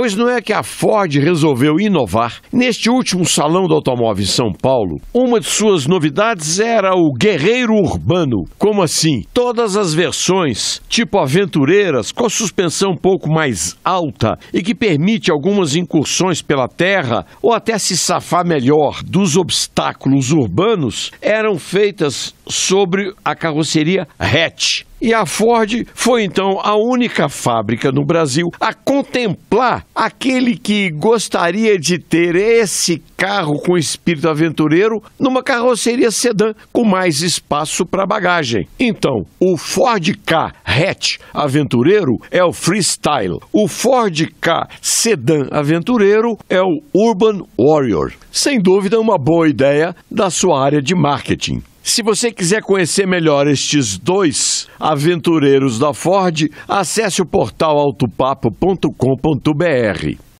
Pois não é que a Ford resolveu inovar. Neste último Salão do Automóvel em São Paulo, uma de suas novidades era o Guerreiro Urbano. Como assim? Todas as versões, tipo aventureiras, com suspensão um pouco mais alta e que permite algumas incursões pela terra ou até se safar melhor dos obstáculos urbanos, eram feitas sobre a carroceria hatch. E a Ford foi então a única fábrica no Brasil a contemplar aquele que gostaria de ter esse carro com espírito aventureiro numa carroceria sedã com mais espaço para bagagem. Então, o Ford K hatch aventureiro é o Freestyle. O Ford K sedã aventureiro é o Urban Warrior. Sem dúvida, uma boa ideia da sua área de marketing. Se você quiser conhecer melhor estes dois aventureiros da Ford, acesse o portal autopapo.com.br.